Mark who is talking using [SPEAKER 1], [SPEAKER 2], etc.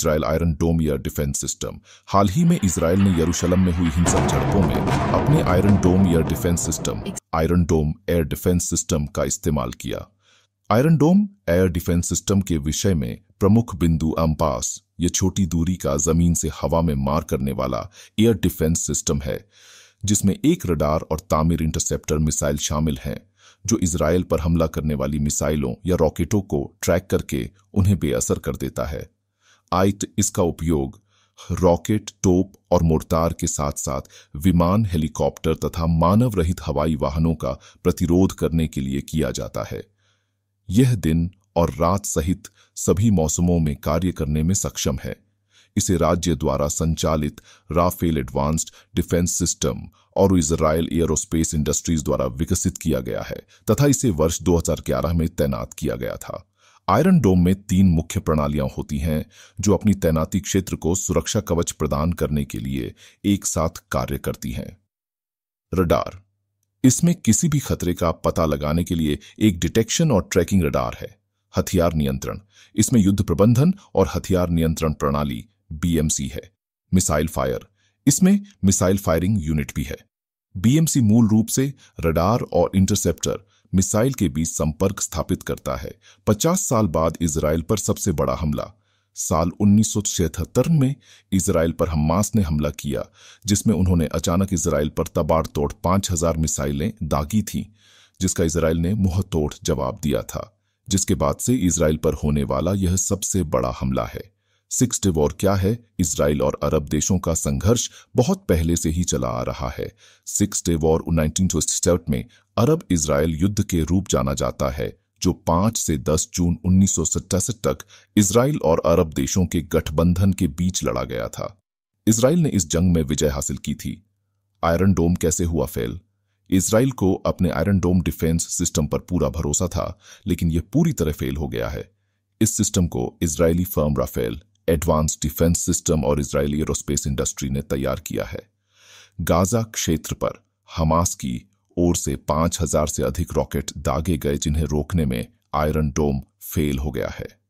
[SPEAKER 1] Israel Iron Dome air defence system हाल ही में इसराइल ने यरूशलम में हुई हिंसक झड़पों में अपने Iron Dome air defence system Iron Dome air defence system का इस्तेमाल किया Iron Dome air defence system के विषय में प्रमुख बिंदु अम्पास ये छोटी दूरी का जमीन से हवा में मार करने वाला एयर डिफेंस सिस्टम है जिसमें एक रडार और तामिर इंटरसेप्टर मिसाइल शामिल हैं जो इसराइल पर हमला करने वाली मिसाइलों या रॉकेटों को ट्रैक करके उन्हें बेअसर कर देता है आयत इसका उपयोग रॉकेट टोप और मोर्टार के साथ साथ विमान हेलीकॉप्टर तथा मानव रहित हवाई वाहनों का प्रतिरोध करने के लिए किया जाता है यह दिन और रात सहित सभी मौसमों में कार्य करने में सक्षम है इसे राज्य द्वारा संचालित राफेल एडवांस्ड डिफेंस सिस्टम और इसराइल एयरोस्पेस इंडस्ट्रीज द्वारा विकसित किया गया है तथा इसे वर्ष 2011 में तैनात किया गया था आयरन डोम में तीन मुख्य प्रणालियां होती हैं जो अपनी तैनाती क्षेत्र को सुरक्षा कवच प्रदान करने के लिए एक साथ कार्य करती हैं रडार इसमें किसी भी खतरे का पता लगाने के लिए एक डिटेक्शन और ट्रैकिंग रडार है हथियार नियंत्रण इसमें युद्ध प्रबंधन और हथियार नियंत्रण प्रणाली बीएमसी है मिसाइल फायर इसमें मिसाइल फायरिंग यूनिट भी है बीएमसी मूल रूप से रडार और इंटरसेप्टर मिसाइल के बीच संपर्क स्थापित करता है 50 साल बाद इसराइल पर सबसे बड़ा हमला साल उन्नीस में इसराइल पर हमास ने हमला किया जिसमें उन्होंने अचानक इसराइल पर तबाड़तोड़ 5000 मिसाइलें दागी थीं जिसका इसराइल ने मुंहतोड़ जवाब दिया था जिसके बाद से इसराइल पर होने वाला यह सबसे बड़ा हमला है सिक्स डे वॉर क्या है इसराइल और अरब देशों का संघर्ष बहुत पहले से ही चला आ रहा है सिक्स डे वॉर 1967 में अरब इसराइल युद्ध के रूप जाना जाता है जो 5 से 10 जून उन्नीस तक इसराइल और अरब देशों के गठबंधन के बीच लड़ा गया था इसराइल ने इस जंग में विजय हासिल की थी आयरन डोम कैसे हुआ फेल इसराइल को अपने आयरन डोम डिफेंस सिस्टम पर पूरा भरोसा था लेकिन यह पूरी तरह फेल हो गया है इस सिस्टम को Israeli firm Rafael advance defence system और इसराइली एरोस्पेस इंडस्ट्री ने तैयार किया है गाजा क्षेत्र पर हमास की ओर से 5000 से अधिक रॉकेट दागे गए जिन्हें रोकने में आयरन डोम फेल हो गया है